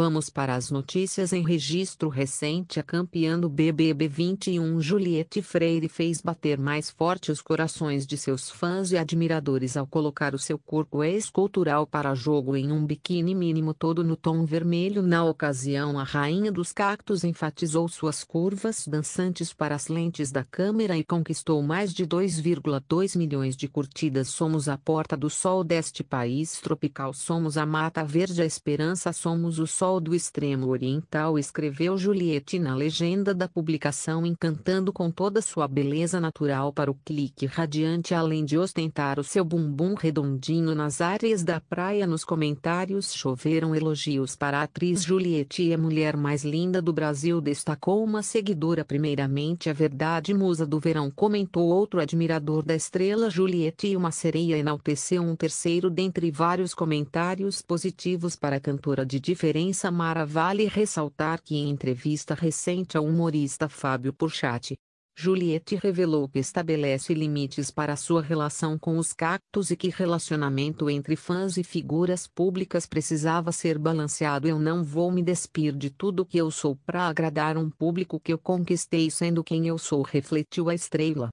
Vamos para as notícias em registro recente. A campeã do BBB 21 Juliette Freire fez bater mais forte os corações de seus fãs e admiradores ao colocar o seu corpo escultural para jogo em um biquíni mínimo todo no tom vermelho. Na ocasião, a rainha dos cactos enfatizou suas curvas dançantes para as lentes da câmera e conquistou mais de 2,2 milhões de curtidas. Somos a porta do sol deste país tropical, somos a mata verde, a esperança, somos o sol Sol do Extremo Oriental escreveu Juliette na legenda da publicação encantando com toda sua beleza natural para o clique radiante além de ostentar o seu bumbum redondinho nas áreas da praia nos comentários choveram elogios para a atriz Juliette e a mulher mais linda do Brasil destacou uma seguidora primeiramente a verdade musa do verão comentou outro admirador da estrela Juliette e uma sereia enalteceu um terceiro dentre vários comentários positivos para a cantora de diferença Samara vale ressaltar que em entrevista recente ao humorista Fábio Porchat, Juliette revelou que estabelece limites para sua relação com os cactos e que relacionamento entre fãs e figuras públicas precisava ser balanceado. Eu não vou me despir de tudo que eu sou para agradar um público que eu conquistei sendo quem eu sou, refletiu a estrela.